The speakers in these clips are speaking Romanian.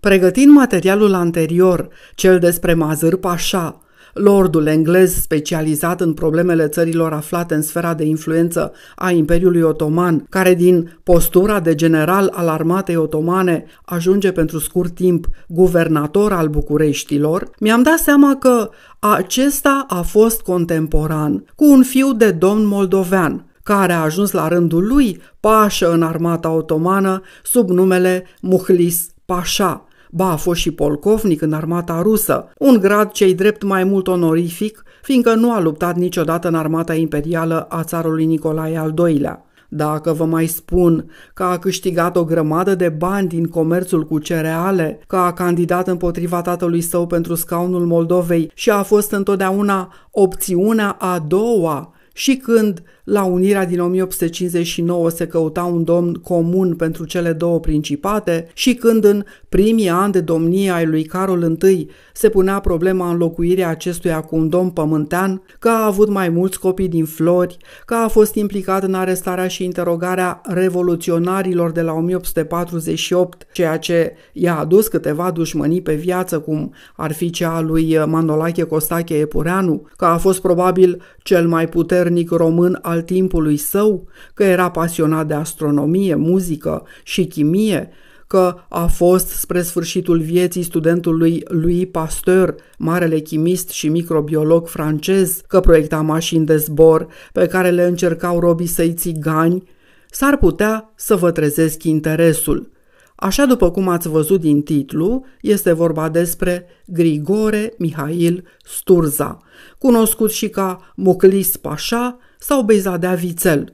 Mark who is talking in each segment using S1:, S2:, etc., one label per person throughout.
S1: Pregătind materialul anterior, cel despre Mazăr Pașa, lordul englez specializat în problemele țărilor aflate în sfera de influență a Imperiului Otoman, care din postura de general al armatei otomane ajunge pentru scurt timp guvernator al Bucureștilor, mi-am dat seama că acesta a fost contemporan cu un fiu de domn moldovean, care a ajuns la rândul lui pașă în armata otomană sub numele Muhlis Pașa, Ba, a fost și polcovnic în armata rusă, un grad cei drept mai mult onorific, fiindcă nu a luptat niciodată în armata imperială a țarului Nicolae al II-lea. Dacă vă mai spun că a câștigat o grămadă de bani din comerțul cu cereale, că a candidat împotriva tatălui său pentru scaunul Moldovei și a fost întotdeauna opțiunea a doua și când la unirea din 1859 se căuta un domn comun pentru cele două principate și când în primii ani de domnie ai lui Carol I se punea problema înlocuirea acestuia cu un domn pământean, că a avut mai mulți copii din flori, că a fost implicat în arestarea și interogarea revoluționarilor de la 1848, ceea ce i-a adus câteva dușmănii pe viață, cum ar fi cea lui Manolache Costache Epureanu, că a fost probabil cel mai puternic român al al timpului său, că era pasionat de astronomie, muzică și chimie, că a fost spre sfârșitul vieții studentului lui Pasteur, marele chimist și microbiolog francez, că proiecta mașini de zbor pe care le încercau robii săi țigani, s-ar putea să vă trezesc interesul. Așa după cum ați văzut din titlu, este vorba despre Grigore Mihail Sturza, cunoscut și ca Muclis Pașa, sau de avițel.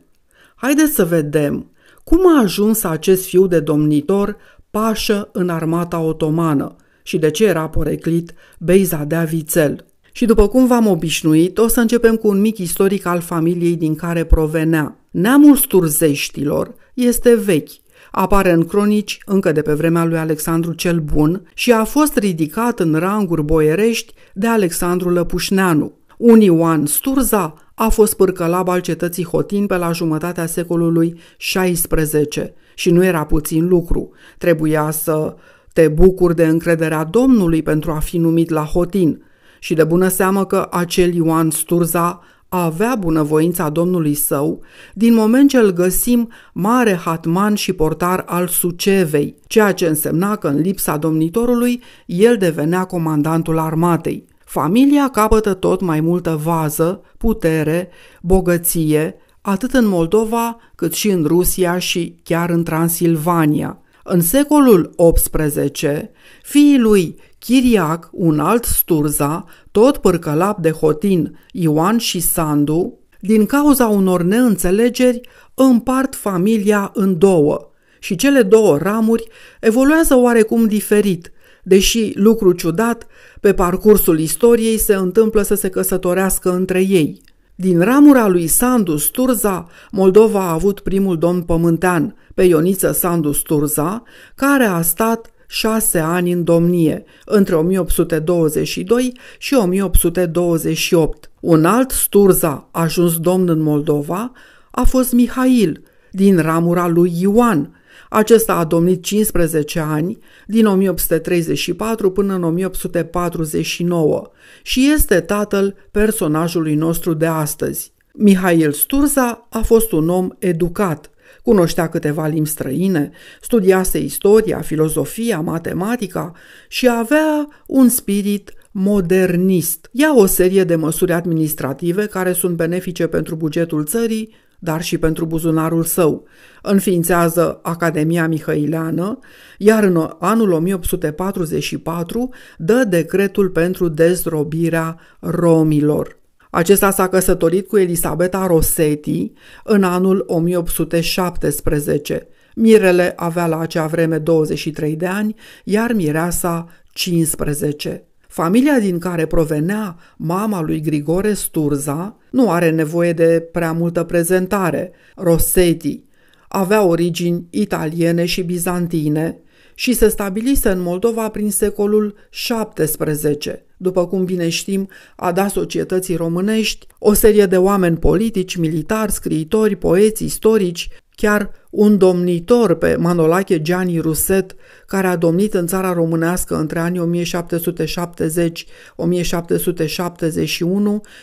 S1: Haideți să vedem cum a ajuns acest fiu de domnitor pașă în armata otomană și de ce era poreclit de avițel. Și după cum v-am obișnuit, o să începem cu un mic istoric al familiei din care provenea. Neamul Sturzeștilor este vechi, apare în cronici încă de pe vremea lui Alexandru cel Bun și a fost ridicat în ranguri boierești de Alexandru Lăpușneanu. Un Ioan Sturza a fost pârcălab al cetății Hotin pe la jumătatea secolului XVI și nu era puțin lucru. Trebuia să te bucuri de încrederea Domnului pentru a fi numit la Hotin și de bună seamă că acel Ioan Sturza avea bunăvoința Domnului său, din moment ce îl găsim mare hatman și portar al Sucevei, ceea ce însemna că în lipsa domnitorului el devenea comandantul armatei. Familia capătă tot mai multă vază, putere, bogăție, atât în Moldova cât și în Rusia și chiar în Transilvania. În secolul XVIII, fiii lui Chiriac, un alt Sturza, tot pârcălap de hotin, Ioan și Sandu, din cauza unor neînțelegeri, împart familia în două și cele două ramuri evoluează oarecum diferit, deși, lucru ciudat, pe parcursul istoriei se întâmplă să se căsătorească între ei. Din ramura lui Sandu Sturza, Moldova a avut primul domn pământean, pe Ioniță Sandu Sturza, care a stat șase ani în domnie, între 1822 și 1828. Un alt Sturza, ajuns domn în Moldova, a fost Mihail, din ramura lui Ioan, acesta a domnit 15 ani, din 1834 până în 1849, și este tatăl personajului nostru de astăzi. Mihail Sturza a fost un om educat, cunoștea câteva limbi străine, studiase istoria, filozofia, matematica și avea un spirit modernist. Ia o serie de măsuri administrative care sunt benefice pentru bugetul țării dar și pentru buzunarul său. Înființează Academia Mihăileană, iar în anul 1844 dă decretul pentru dezrobirea romilor. Acesta s-a căsătorit cu Elisabeta Rossetti în anul 1817. Mirele avea la acea vreme 23 de ani, iar Mireasa 15. Familia din care provenea mama lui Grigore Sturza nu are nevoie de prea multă prezentare. Rossetti avea origini italiene și bizantine și se stabilise în Moldova prin secolul XVII. După cum bine știm, a dat societății românești o serie de oameni politici, militari, scriitori, poeți, istorici, Chiar un domnitor pe Manolache Gianni Ruset, care a domnit în țara românească între anii 1770-1771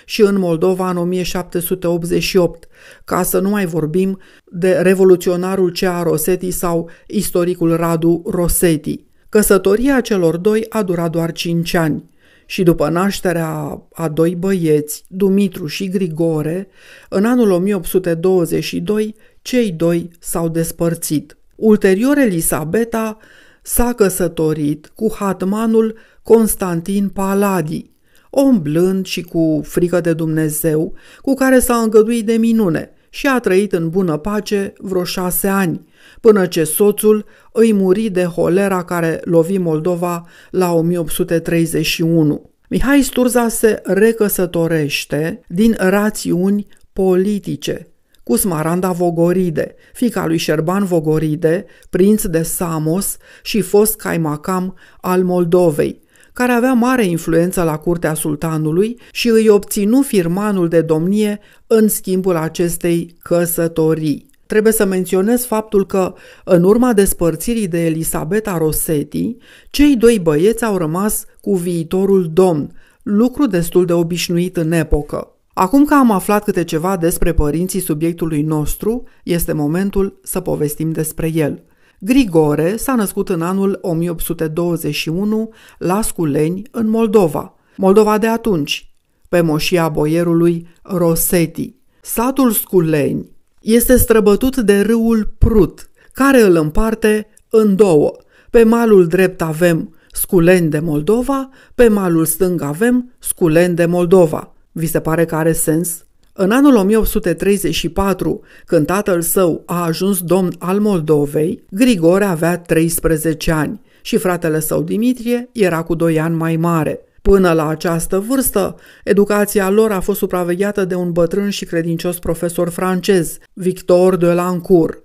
S1: și în Moldova în 1788, ca să nu mai vorbim de revoluționarul Cea Rosetti sau istoricul Radu Rosetti. Căsătoria celor doi a durat doar 5 ani și după nașterea a doi băieți, Dumitru și Grigore, în anul 1822, cei doi s-au despărțit. Ulterior, Elisabeta s-a căsătorit cu hatmanul Constantin Paladi, om blând și cu frică de Dumnezeu, cu care s-a îngăduit de minune și a trăit în bună pace vreo șase ani, până ce soțul îi muri de holera care lovi Moldova la 1831. Mihai Sturza se recăsătorește din rațiuni politice, cu Smaranda Vogoride, fica lui Șerban Vogoride, prinț de Samos și fost caimacam al Moldovei, care avea mare influență la curtea sultanului și îi obținu firmanul de domnie în schimbul acestei căsătorii. Trebuie să menționez faptul că, în urma despărțirii de Elisabeta Rossetti, cei doi băieți au rămas cu viitorul domn, lucru destul de obișnuit în epocă. Acum că am aflat câte ceva despre părinții subiectului nostru, este momentul să povestim despre el. Grigore s-a născut în anul 1821 la Sculeni, în Moldova, Moldova de atunci, pe moșia boierului Roseti, Satul Sculeni este străbătut de râul Prut, care îl împarte în două. Pe malul drept avem Sculeni de Moldova, pe malul stâng avem Sculeni de Moldova – vi se pare că are sens? În anul 1834, când tatăl său a ajuns domn al Moldovei, Grigore avea 13 ani și fratele său Dimitrie era cu 2 ani mai mare. Până la această vârstă, educația lor a fost supravegheată de un bătrân și credincios profesor francez, Victor de Lancourt.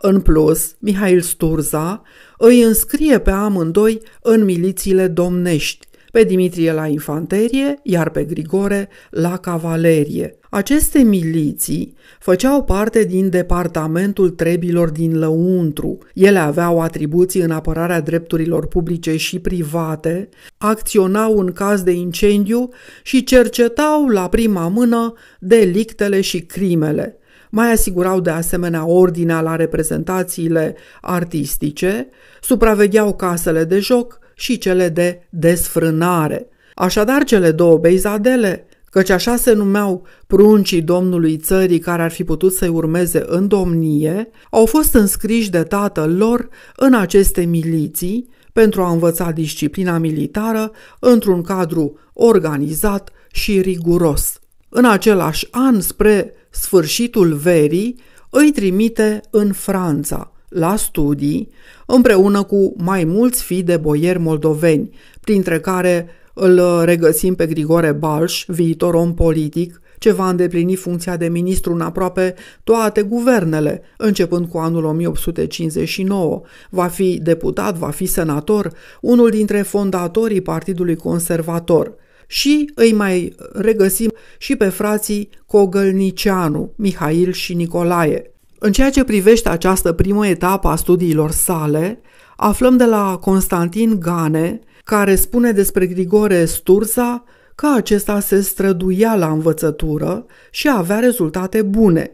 S1: În plus, Mihail Sturza îi înscrie pe amândoi în milițiile domnești pe Dimitrie la infanterie, iar pe Grigore la cavalerie. Aceste miliții făceau parte din departamentul trebilor din lăuntru. Ele aveau atribuții în apărarea drepturilor publice și private, acționau în caz de incendiu și cercetau la prima mână delictele și crimele. Mai asigurau de asemenea ordinea la reprezentațiile artistice, supravegheau casele de joc, și cele de desfrânare. Așadar, cele două beizadele, căci așa se numeau pruncii domnului țării care ar fi putut să-i urmeze în domnie, au fost înscriși de tatăl lor în aceste miliții pentru a învăța disciplina militară într-un cadru organizat și riguros. În același an, spre sfârșitul verii, îi trimite în Franța – la studii împreună cu mai mulți fii de boieri moldoveni, printre care îl regăsim pe Grigore Balș, viitor om politic, ce va îndeplini funcția de ministru în aproape toate guvernele, începând cu anul 1859. Va fi deputat, va fi senator, unul dintre fondatorii Partidului Conservator – și îi mai regăsim și pe frații Cogălnicianu, Mihail și Nicolae. În ceea ce privește această primă etapă a studiilor sale, aflăm de la Constantin Gane, care spune despre Grigore Sturza că acesta se străduia la învățătură și avea rezultate bune.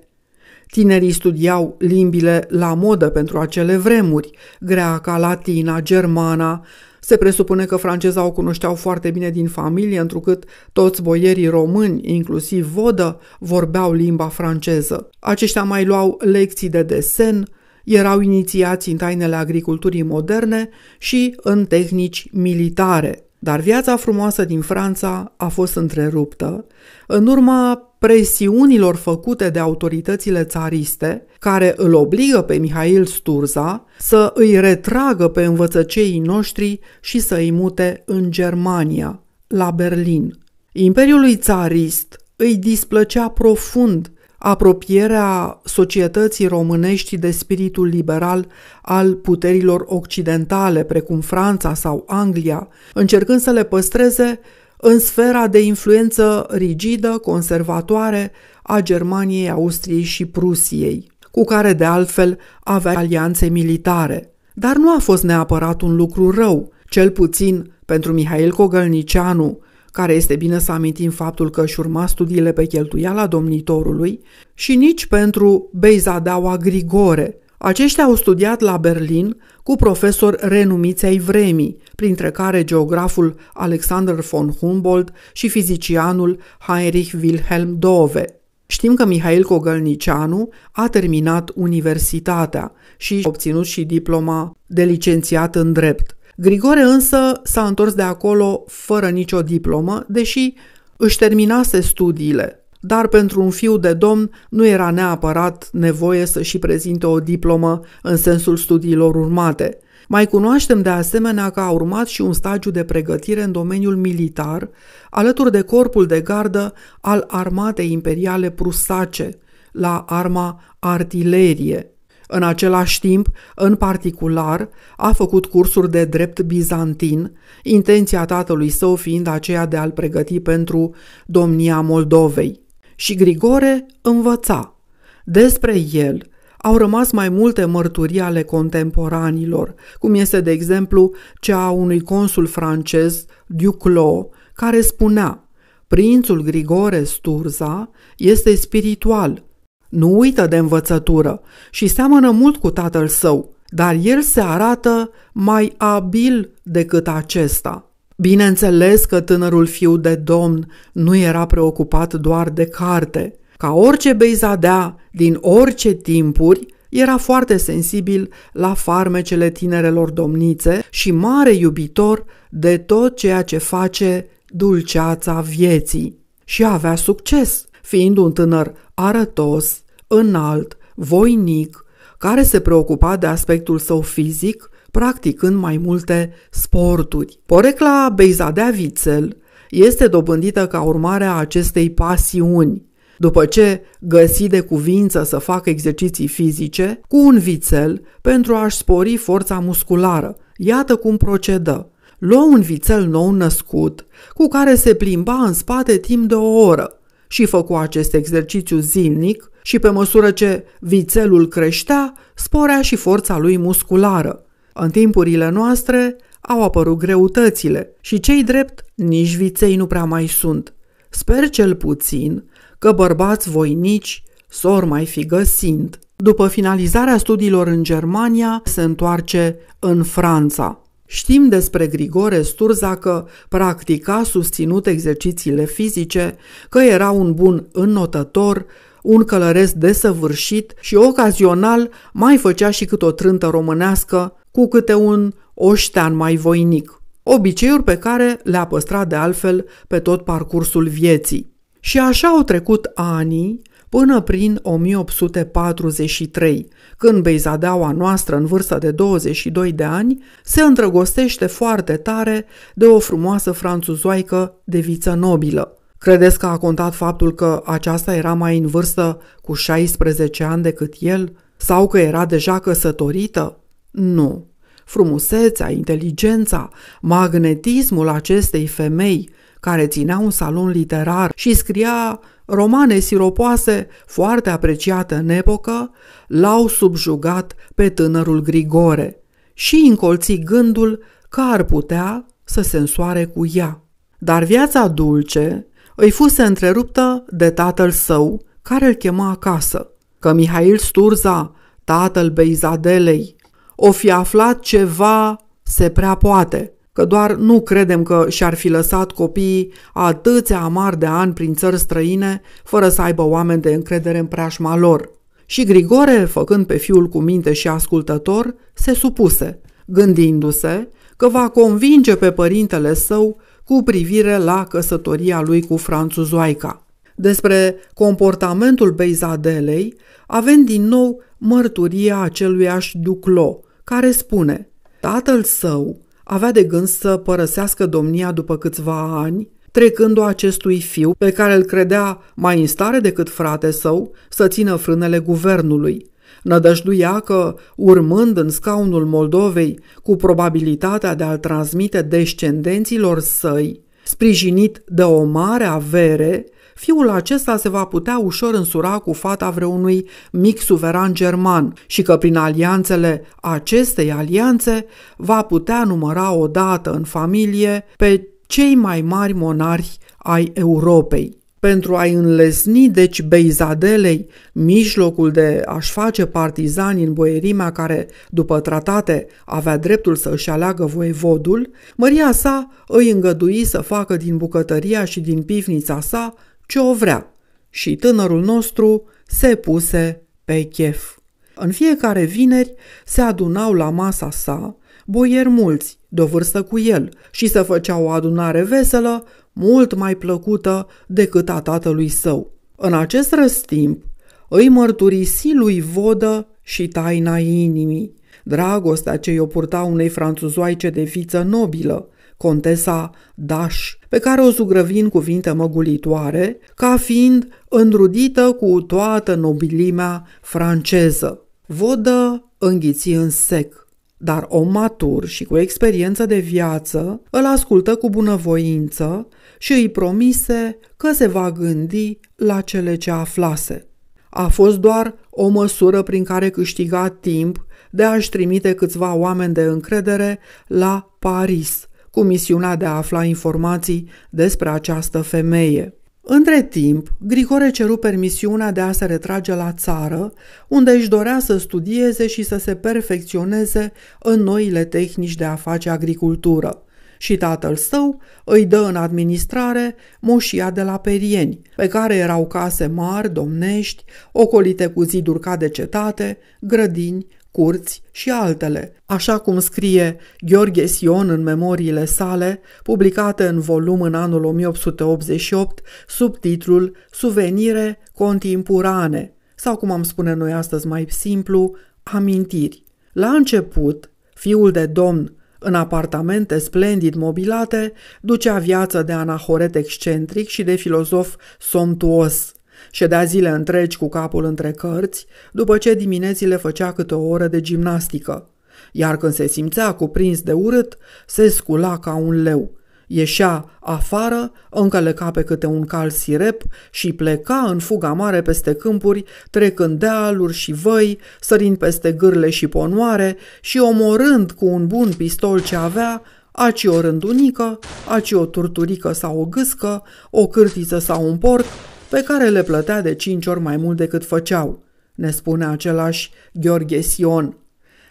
S1: Tinerii studiau limbile la modă pentru acele vremuri, greaca, latina, germana, se presupune că franceza o cunoșteau foarte bine din familie, întrucât toți boierii români, inclusiv vodă, vorbeau limba franceză. Aceștia mai luau lecții de desen, erau inițiați în tainele agriculturii moderne și în tehnici militare. Dar viața frumoasă din Franța a fost întreruptă în urma presiunilor făcute de autoritățile țariste, care îl obligă pe Mihail Sturza să îi retragă pe învățăceii noștri și să îi mute în Germania, la Berlin. Imperiul țarist îi displăcea profund apropierea societății românești de spiritul liberal al puterilor occidentale, precum Franța sau Anglia, încercând să le păstreze în sfera de influență rigidă, conservatoare a Germaniei, Austriei și Prusiei, cu care de altfel avea alianțe militare. Dar nu a fost neapărat un lucru rău, cel puțin pentru Mihail Cogălnicianu, care este bine să amintim faptul că își urma studiile pe cheltuiala domnitorului, și nici pentru Beizadeaua Grigore. Aceștia au studiat la Berlin cu profesori renumiți ai vremii, printre care geograful Alexander von Humboldt și fizicianul Heinrich Wilhelm Dove. Știm că Mihail Cogălnicianu a terminat universitatea și a obținut și diploma de licențiat în drept. Grigore însă s-a întors de acolo fără nicio diplomă, deși își terminase studiile dar pentru un fiu de domn nu era neapărat nevoie să și prezinte o diplomă în sensul studiilor urmate. Mai cunoaștem de asemenea că a urmat și un stagiu de pregătire în domeniul militar, alături de corpul de gardă al armatei imperiale prusace, la arma artilerie. În același timp, în particular, a făcut cursuri de drept bizantin, intenția tatălui său fiind aceea de a-l pregăti pentru domnia Moldovei și Grigore învăța. Despre el au rămas mai multe mărturii ale contemporanilor, cum este, de exemplu, cea a unui consul francez, Duclos, care spunea Prințul Grigore Sturza este spiritual, nu uită de învățătură și seamănă mult cu tatăl său, dar el se arată mai abil decât acesta. Bineînțeles că tânărul fiu de domn nu era preocupat doar de carte. Ca orice beizadea din orice timpuri, era foarte sensibil la farmecele tinerelor domnițe și mare iubitor de tot ceea ce face dulceața vieții. Și avea succes, fiind un tânăr arătos, înalt, voinic, care se preocupa de aspectul său fizic practicând mai multe sporturi. Porecla Beizadea Vițel este dobândită ca urmare a acestei pasiuni. După ce găsi de cuvință să facă exerciții fizice cu un vițel pentru a-și spori forța musculară, iată cum procedă. Luă un vițel nou născut, cu care se plimba în spate timp de o oră și făcu acest exercițiu zilnic și pe măsură ce vițelul creștea, sporea și forța lui musculară. În timpurile noastre au apărut greutățile și cei drept nici viței nu prea mai sunt. Sper cel puțin că bărbați voinici sor mai fi găsind. După finalizarea studiilor în Germania, se întoarce în Franța. Știm despre Grigore Sturza că practica susținut exercițiile fizice, că era un bun înnotător, un călăreț desăvârșit și ocazional mai făcea și cât o trântă românească cu câte un oștean mai voinic, obiceiuri pe care le-a păstrat de altfel pe tot parcursul vieții. Și așa au trecut anii până prin 1843, când Beizadeaua noastră în vârstă de 22 de ani se îndrăgostește foarte tare de o frumoasă franțuzoaică de viță nobilă. Credeți că a contat faptul că aceasta era mai în vârstă cu 16 ani decât el? Sau că era deja căsătorită? Nu. Frumusețea, inteligența, magnetismul acestei femei, care ținea un salon literar și scria romane siropoase foarte apreciate în epocă, l-au subjugat pe tânărul Grigore și încolți gândul că ar putea să se însoare cu ea. Dar viața dulce, îi fuse întreruptă de tatăl său, care îl chema acasă, că Mihail Sturza, tatăl Beizadelei, o fi aflat ceva se prea poate, că doar nu credem că și-ar fi lăsat copiii atâția amar de ani prin țări străine, fără să aibă oameni de încredere în preajma lor. Și Grigore, făcând pe fiul cu minte și ascultător, se supuse, gândindu-se că va convinge pe părintele său cu privire la căsătoria lui cu franțuzoaica. Despre comportamentul Beizadelei avem din nou mărturia aceluiași Duclo, care spune Tatăl său avea de gând să părăsească domnia după câțiva ani, trecându o acestui fiu, pe care îl credea mai în stare decât frate său, să țină frânele guvernului. Nădăjduia că, urmând în scaunul Moldovei cu probabilitatea de a-l transmite descendenților săi, sprijinit de o mare avere, fiul acesta se va putea ușor însura cu fata vreunui mic suveran german și că prin alianțele acestei alianțe va putea număra odată în familie pe cei mai mari monarhi ai Europei pentru a-i înlesni deci Beizadelei mijlocul de a-și face partizani în boierimea care, după tratate, avea dreptul să își aleagă voievodul, măria sa îi îngădui să facă din bucătăria și din pivnița sa ce o vrea și tânărul nostru se puse pe chef. În fiecare vineri se adunau la masa sa boieri mulți, de vârstă cu el, și să făcea o adunare veselă, mult mai plăcută decât a tatălui său. În acest răstimp, îi mărturisi lui Vodă și taina inimii, dragostea ce i-o purta unei franțuzoaice de fiță nobilă, contesa Dash, pe care o zugrăvi în cuvinte măgulitoare, ca fiind îndrudită cu toată nobilimea franceză. Vodă înghiți în sec dar om matur și cu experiență de viață îl ascultă cu bunăvoință și îi promise că se va gândi la cele ce aflase. A fost doar o măsură prin care câștiga timp de a-și trimite câțiva oameni de încredere la Paris, cu misiunea de a afla informații despre această femeie. Între timp, Grigore ceru permisiunea de a se retrage la țară, unde își dorea să studieze și să se perfecționeze în noile tehnici de a face agricultură. Și tatăl său îi dă în administrare moșia de la Perieni, pe care erau case mari, domnești, ocolite cu ziduri ca de cetate, grădini, curți și altele, așa cum scrie Gheorghe Sion în memoriile sale, publicate în volum în anul 1888, sub titlul Suvenire contemporane, sau cum am spune noi astăzi mai simplu, amintiri. La început, fiul de domn, în apartamente splendid mobilate, ducea viață de anahoret excentric și de filozof somtuos – Ședea zile întregi cu capul între cărți, după ce diminețile făcea câte o oră de gimnastică. Iar când se simțea cuprins de urât, se scula ca un leu. Ieșea afară, încăleca pe câte un cal sirep și pleca în fuga mare peste câmpuri, trecând dealuri și văi, sărind peste gârle și ponoare și omorând cu un bun pistol ce avea, aci o rândunică, aci o turturică sau o gâscă, o cârtiță sau un porc, pe care le plătea de cinci ori mai mult decât făceau, ne spune același Gheorghe Sion.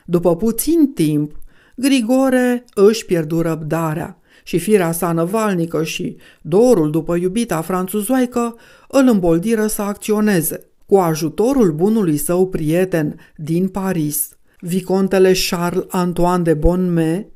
S1: După puțin timp, Grigore își pierdu răbdarea și firea sa năvalnică și dorul după iubita franțuzoaică îl îmboldiră să acționeze. Cu ajutorul bunului său prieten din Paris, vicontele Charles Antoine de Bonme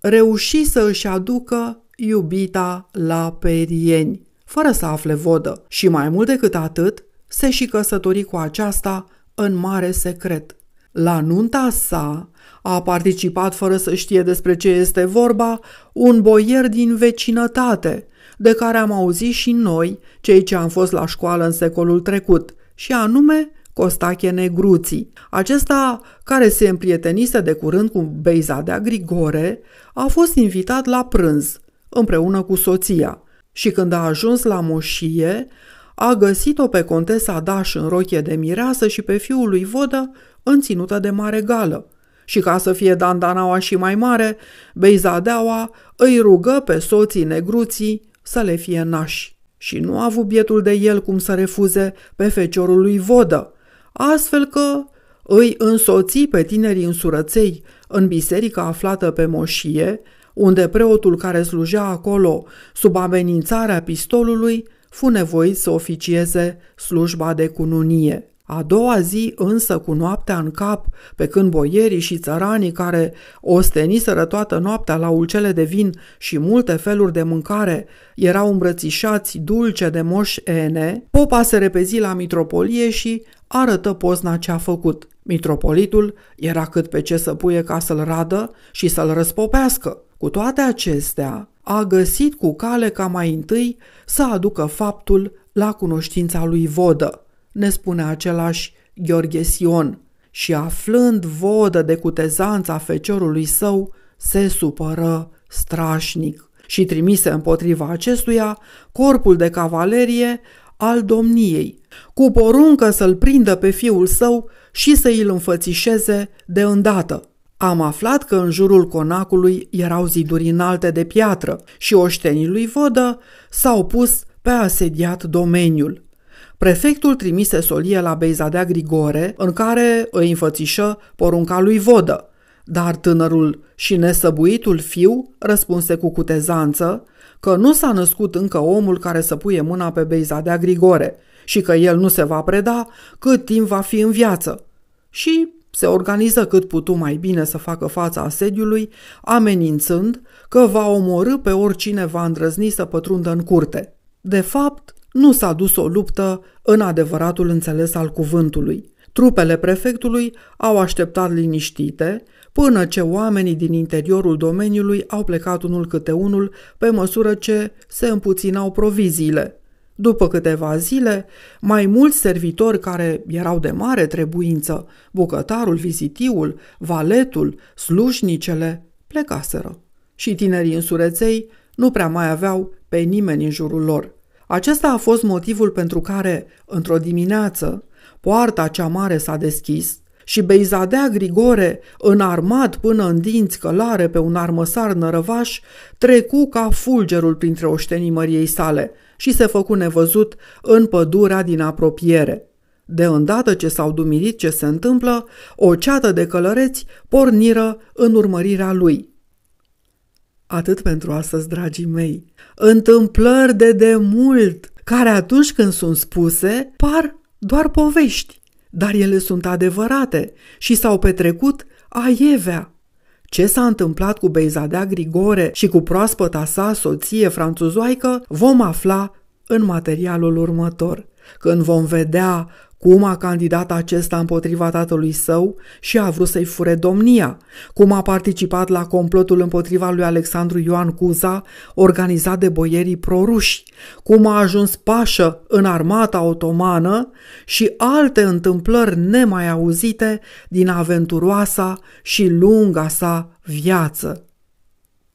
S1: reuși să își aducă iubita la perieni fără să afle vodă și mai mult decât atât, se și căsători cu aceasta în mare secret. La nunta sa a participat fără să știe despre ce este vorba un boier din vecinătate, de care am auzit și noi, cei ce am fost la școală în secolul trecut, și anume Costache Negruții. Acesta, care se împrietenise de curând cu Beizadea Grigore, a fost invitat la prânz, împreună cu soția – și când a ajuns la moșie, a găsit-o pe contesa Daș în rochie de mireasă și pe fiul lui Vodă în ținută de mare gală. Și ca să fie dandanaua și mai mare, Beizadeaua îi rugă pe soții negruții să le fie nași. Și nu a avut bietul de el cum să refuze pe feciorul lui Vodă, astfel că îi însoții pe tinerii însurăței în biserica aflată pe moșie, unde preotul care slujea acolo, sub amenințarea pistolului, fu nevoit să oficieze slujba de cununie. A doua zi însă cu noaptea în cap, pe când boierii și țăranii care osteniseră toată noaptea la ulcele de vin și multe feluri de mâncare erau îmbrățișați dulce de moș ene, popa se repezi la mitropolie și arătă pozna ce a făcut. Mitropolitul era cât pe ce să puie ca să-l radă și să-l răspopească. Cu toate acestea, a găsit cu cale ca mai întâi să aducă faptul la cunoștința lui Vodă, ne spune același Gheorghe Sion, și aflând Vodă de cutezanța feciorului său, se supără strașnic și trimise împotriva acestuia corpul de cavalerie al domniei, cu poruncă să-l prindă pe fiul său și să îl înfățișeze de îndată. Am aflat că în jurul conacului erau ziduri înalte de piatră și oștenii lui Vodă s-au pus pe asediat domeniul. Prefectul trimise solie la Beizadea Grigore, în care îi înfățișă porunca lui Vodă, dar tânărul și nesăbuitul fiu răspunse cu cutezanță că nu s-a născut încă omul care să puie mâna pe Beizadea Grigore și că el nu se va preda cât timp va fi în viață. Și se organiză cât putu mai bine să facă fața asediului, amenințând că va omorâ pe oricine va îndrăzni să pătrundă în curte. De fapt, nu s-a dus o luptă în adevăratul înțeles al cuvântului. Trupele prefectului au așteptat liniștite până ce oamenii din interiorul domeniului au plecat unul câte unul pe măsură ce se împuținau proviziile. După câteva zile, mai mulți servitori care erau de mare trebuință, bucătarul, vizitiul, valetul, slușnicele, plecaseră. Și tinerii însureței nu prea mai aveau pe nimeni în jurul lor. Acesta a fost motivul pentru care, într-o dimineață, poarta cea mare s-a deschis și Beizadea Grigore, înarmat până în dinți călare pe un armăsar nărăvaș, trecu ca fulgerul printre oștenii măriei sale – și se făcu nevăzut în pădurea din apropiere. De îndată ce s-au dumirit ce se întâmplă, o ceată de călăreți porniră în urmărirea lui. Atât pentru astăzi, dragii mei. Întâmplări de demult, care atunci când sunt spuse, par doar povești, dar ele sunt adevărate și s-au petrecut aievea. Ce s-a întâmplat cu Beizadea Grigore și cu proaspăta sa soție franțuzoaică vom afla în materialul următor. Când vom vedea cum a candidat acesta împotriva tatălui său și a vrut să-i fure domnia, cum a participat la complotul împotriva lui Alexandru Ioan Cuza, organizat de boierii proruși, cum a ajuns pașă în armata otomană și alte întâmplări nemai auzite din aventuroasa și lunga sa viață.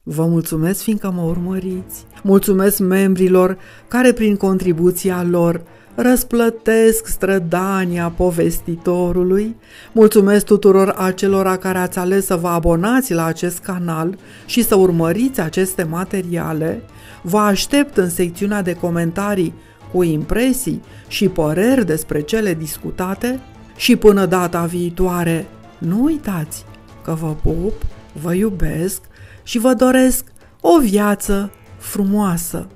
S1: Vă mulțumesc fiindcă mă urmăriți. Mulțumesc membrilor care prin contribuția lor Răsplătesc strădania povestitorului, mulțumesc tuturor acelora care ați ales să vă abonați la acest canal și să urmăriți aceste materiale. Vă aștept în secțiunea de comentarii cu impresii și păreri despre cele discutate și până data viitoare, nu uitați că vă pup, vă iubesc și vă doresc o viață frumoasă.